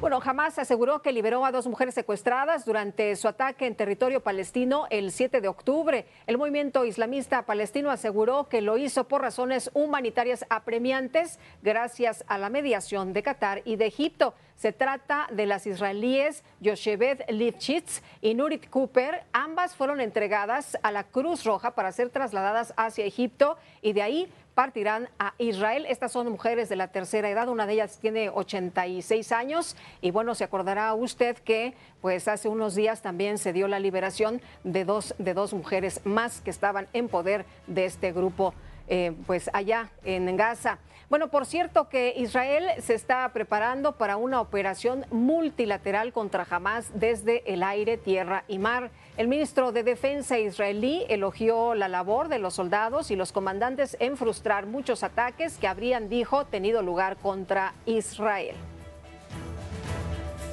Bueno, jamás aseguró que liberó a dos mujeres secuestradas durante su ataque en territorio palestino el 7 de octubre. El movimiento islamista palestino aseguró que lo hizo por razones humanitarias apremiantes gracias a la mediación de Qatar y de Egipto. Se trata de las israelíes Yosheved Lichitz y Nurit Cooper. Ambas fueron entregadas a la Cruz Roja para ser trasladadas hacia Egipto y de ahí partirán a Israel. Estas son mujeres de la tercera edad, una de ellas tiene 86 años y bueno, se acordará usted que pues hace unos días también se dio la liberación de dos, de dos mujeres más que estaban en poder de este grupo eh, pues allá en Gaza. Bueno, por cierto que Israel se está preparando para una operación multilateral contra Hamas desde el aire, tierra y mar. El ministro de Defensa israelí elogió la labor de los soldados y los comandantes en frustrar muchos ataques que habrían, dijo, tenido lugar contra Israel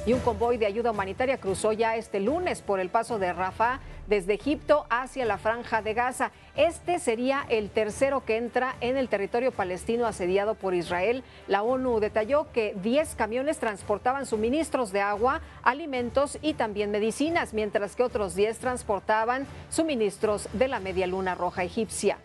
y un convoy de ayuda humanitaria cruzó ya este lunes por el paso de Rafah desde Egipto hacia la franja de Gaza. Este sería el tercero que entra en el territorio palestino asediado por Israel. La ONU detalló que 10 camiones transportaban suministros de agua, alimentos y también medicinas, mientras que otros 10 transportaban suministros de la media luna roja egipcia.